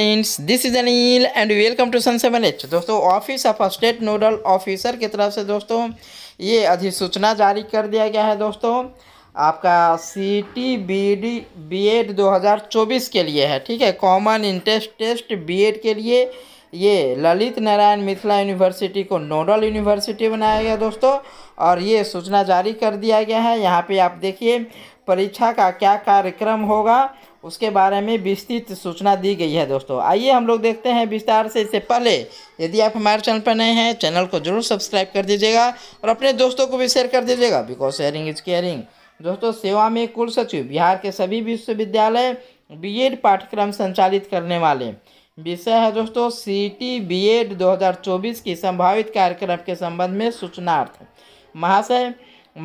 friends this is Anil and welcome to sun seven H दोस्तों office of state nodal officer की तरफ से दोस्तों ये अधिसूचना जारी कर दिया गया है दोस्तों आपका C T B D B Ed दो हज़ार चौबीस के लिए है ठीक है common interest test B Ed के लिए ये ललित नारायण मिथिला यूनिवर्सिटी को नोडल यूनिवर्सिटी बनाया गया दोस्तों और ये सूचना जारी कर दिया गया है यहाँ पे आप देखिए परीक्षा का क्या कार्यक्रम होगा उसके बारे में विस्तृत सूचना दी गई है दोस्तों आइए हम लोग देखते हैं विस्तार से इससे पहले यदि आप हमारे चैनल पर नए हैं चैनल को जरूर सब्सक्राइब कर दीजिएगा और अपने दोस्तों को भी शेयर कर दीजिएगा बिकॉज शेयरिंग इज केयरिंग दोस्तों सेवा में कुल सचिव बिहार के सभी विश्वविद्यालय बीएड पाठ्यक्रम संचालित करने वाले विषय है दोस्तों सी टी बी एड दो की संभावित कार्यक्रम के संबंध में सूचनार्थ महाशय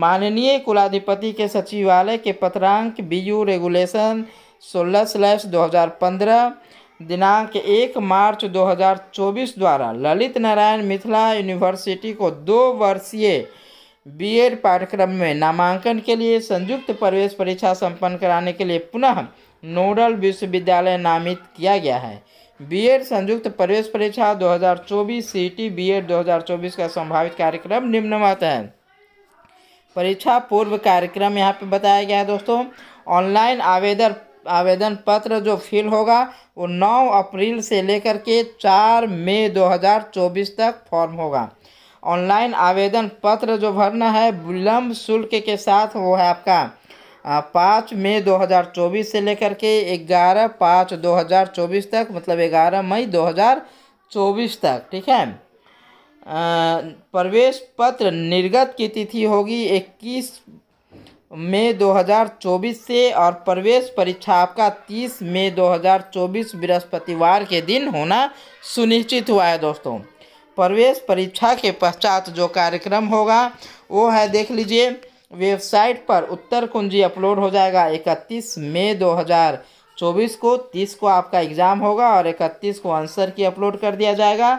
माननीय कुलाधिपति के सचिवालय के पत्रांक बी यू रेगुलेशन सोलह स्लैश दो हज़ार पंद्रह दिनांक एक मार्च 2024 द्वारा ललित नारायण मिथिला यूनिवर्सिटी को दो वर्षीय बीएड पाठ्यक्रम में नामांकन के लिए संयुक्त प्रवेश परीक्षा संपन्न कराने के लिए पुनः नोडल विश्वविद्यालय नामित किया गया है बीएड संयुक्त प्रवेश परीक्षा 2024 सीटी बीएड 2024 का संभावित कार्यक्रम निम्नमत है परीक्षा पूर्व कार्यक्रम यहाँ पे बताया गया है दोस्तों ऑनलाइन आवेदन आवेदन पत्र जो फिल होगा वो 9 अप्रैल से लेकर के 4 मई 2024 तक फॉर्म होगा ऑनलाइन आवेदन पत्र जो भरना है विलम्ब शुल्क के साथ वो है आपका पाँच मई 2024 से लेकर के ग्यारह पाँच 2024 तक मतलब ग्यारह मई 2024 तक ठीक है प्रवेश पत्र निर्गत की तिथि होगी इक्कीस मई 2024 से और प्रवेश परीक्षा आपका 30 मई 2024 बृहस्पतिवार के दिन होना सुनिश्चित हुआ है दोस्तों प्रवेश परीक्षा के पश्चात जो कार्यक्रम होगा वो है देख लीजिए वेबसाइट पर उत्तर कुंजी अपलोड हो जाएगा इकतीस मई 2024 को 30 को आपका एग्ज़ाम होगा और 31 को आंसर की अपलोड कर दिया जाएगा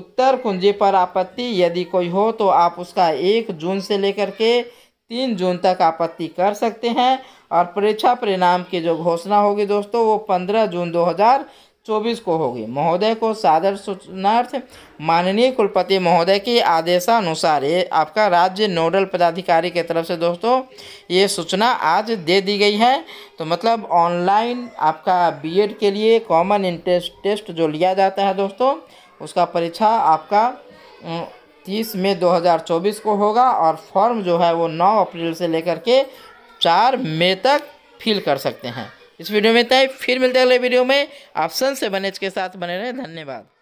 उत्तर कुंजी पर आपत्ति यदि कोई हो तो आप उसका एक जून से लेकर के तीन जून तक आपत्ति कर सकते हैं और परीक्षा परिणाम की जो घोषणा होगी दोस्तों वो पंद्रह जून दो हज़ार चौबीस को होगी महोदय को सादर सूचनार्थ माननीय कुलपति महोदय के आदेशानुसार ये आपका राज्य नोडल पदाधिकारी के तरफ से दोस्तों ये सूचना आज दे दी गई है तो मतलब ऑनलाइन आपका बीएड के लिए कॉमन इंट्रेंस टेस्ट जो लिया जाता है दोस्तों उसका परीक्षा आपका तीस मई 2024 को होगा और फॉर्म जो है वो नौ अप्रैल से लेकर के चार मई तक फिल कर सकते हैं इस वीडियो में इतना ही फिर मिलते हैं अगले वीडियो में ऑप्शन से बने के साथ बने रहें धन्यवाद